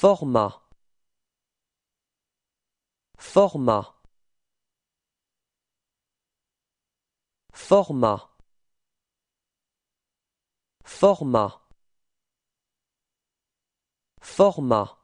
format format format format format